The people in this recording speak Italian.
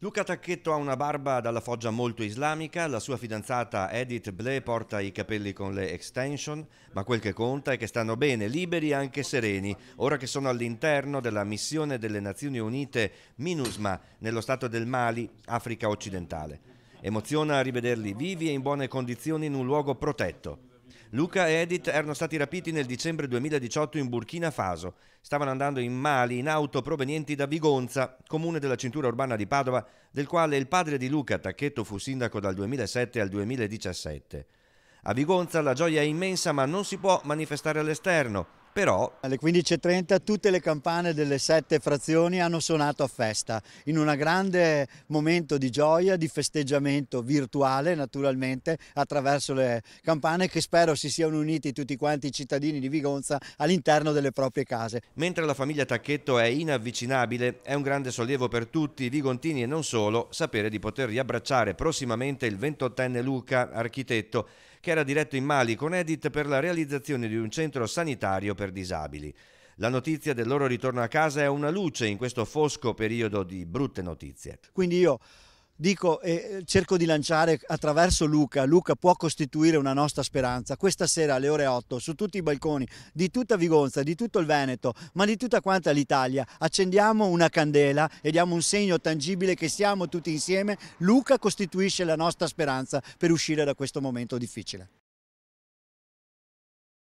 Luca Tacchetto ha una barba dalla foggia molto islamica, la sua fidanzata Edith Ble porta i capelli con le extension, ma quel che conta è che stanno bene, liberi e anche sereni, ora che sono all'interno della missione delle Nazioni Unite MINUSMA nello stato del Mali, Africa occidentale. Emoziona rivederli vivi e in buone condizioni in un luogo protetto. Luca e Edith erano stati rapiti nel dicembre 2018 in Burkina Faso. Stavano andando in Mali in auto provenienti da Vigonza, comune della cintura urbana di Padova, del quale il padre di Luca, Tacchetto, fu sindaco dal 2007 al 2017. A Vigonza la gioia è immensa ma non si può manifestare all'esterno però... Alle 15.30 tutte le campane delle sette frazioni hanno suonato a festa, in un grande momento di gioia, di festeggiamento virtuale naturalmente, attraverso le campane che spero si siano uniti tutti quanti i cittadini di Vigonza all'interno delle proprie case. Mentre la famiglia Tacchetto è inavvicinabile, è un grande sollievo per tutti, vigontini e non solo, sapere di poter riabbracciare prossimamente il 28enne Luca, architetto, che era diretto in Mali con Edith per la realizzazione di un centro sanitario per disabili. La notizia del loro ritorno a casa è una luce in questo fosco periodo di brutte notizie. Quindi io dico e eh, cerco di lanciare attraverso Luca, Luca può costituire una nostra speranza. Questa sera alle ore 8 su tutti i balconi di tutta Vigonza, di tutto il Veneto, ma di tutta quanta l'Italia, accendiamo una candela e diamo un segno tangibile che siamo tutti insieme. Luca costituisce la nostra speranza per uscire da questo momento difficile.